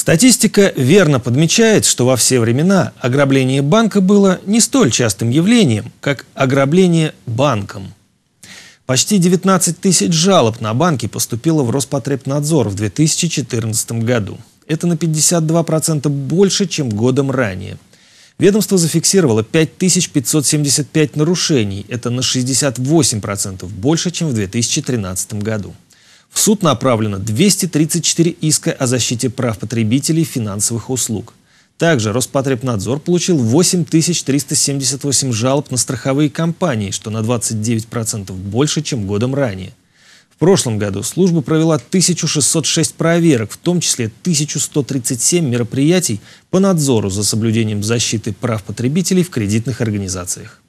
Статистика верно подмечает, что во все времена ограбление банка было не столь частым явлением, как ограбление банком. Почти 19 тысяч жалоб на банки поступило в Роспотребнадзор в 2014 году. Это на 52% больше, чем годом ранее. Ведомство зафиксировало 5575 нарушений, это на 68% больше, чем в 2013 году. В суд направлено 234 иска о защите прав потребителей финансовых услуг. Также Роспотребнадзор получил 8378 жалоб на страховые компании, что на 29% больше, чем годом ранее. В прошлом году служба провела 1606 проверок, в том числе 1137 мероприятий по надзору за соблюдением защиты прав потребителей в кредитных организациях.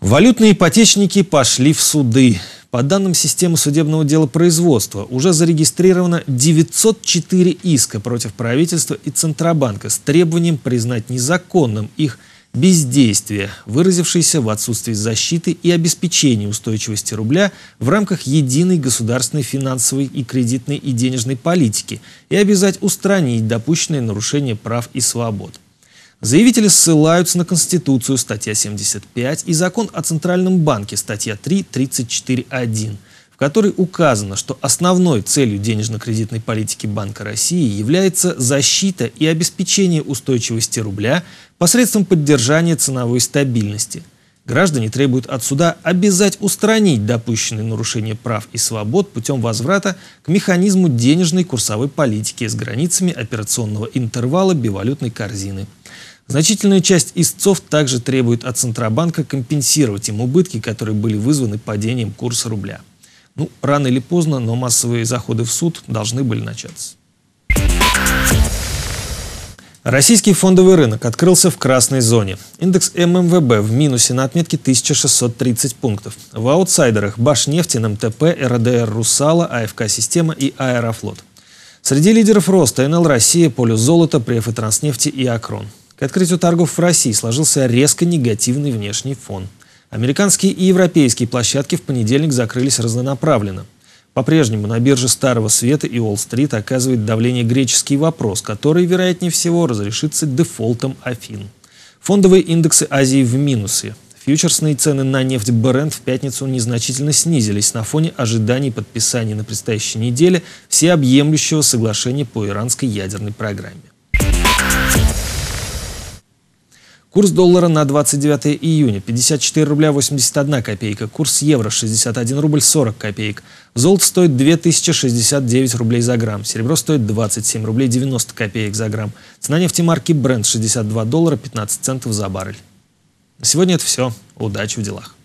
Валютные ипотечники пошли в суды. По данным системы судебного дела производства, уже зарегистрировано 904 иска против правительства и Центробанка с требованием признать незаконным их бездействие, выразившееся в отсутствии защиты и обеспечении устойчивости рубля в рамках единой государственной финансовой и кредитной и денежной политики и обязать устранить допущенные нарушения прав и свобод. Заявители ссылаются на Конституцию, статья 75, и закон о Центральном банке, статья 3.34.1, в которой указано, что основной целью денежно-кредитной политики Банка России является защита и обеспечение устойчивости рубля посредством поддержания ценовой стабильности – Граждане требуют от суда обязать устранить допущенные нарушения прав и свобод путем возврата к механизму денежной курсовой политики с границами операционного интервала бивалютной корзины. Значительная часть истцов также требует от Центробанка компенсировать им убытки, которые были вызваны падением курса рубля. Ну, рано или поздно, но массовые заходы в суд должны были начаться. Российский фондовый рынок открылся в красной зоне. Индекс ММВБ в минусе на отметке 1630 пунктов. В аутсайдерах Башнефти, МТП, РДР Русала, АФК Система и Аэрофлот. Среди лидеров роста НЛ Россия, Полюс Золота, Префы Транснефти и Акрон. К открытию торгов в России сложился резко негативный внешний фон. Американские и европейские площадки в понедельник закрылись разнонаправленно. По-прежнему на бирже Старого Света и Уолл-стрит оказывает давление греческий вопрос, который, вероятнее всего, разрешится дефолтом Афин. Фондовые индексы Азии в минусе. Фьючерсные цены на нефть Brent в пятницу незначительно снизились на фоне ожиданий подписания на предстоящей неделе всеобъемлющего соглашения по иранской ядерной программе. Курс доллара на 29 июня 54 рубля 81 копейка, курс евро 61 рубль 40 копеек. Золото стоит 2069 рублей за грамм, серебро стоит 27 рублей 90 копеек за грамм. Цена нефтемарки Brent 62 доллара 15 центов за баррель. На сегодня это все. Удачи в делах.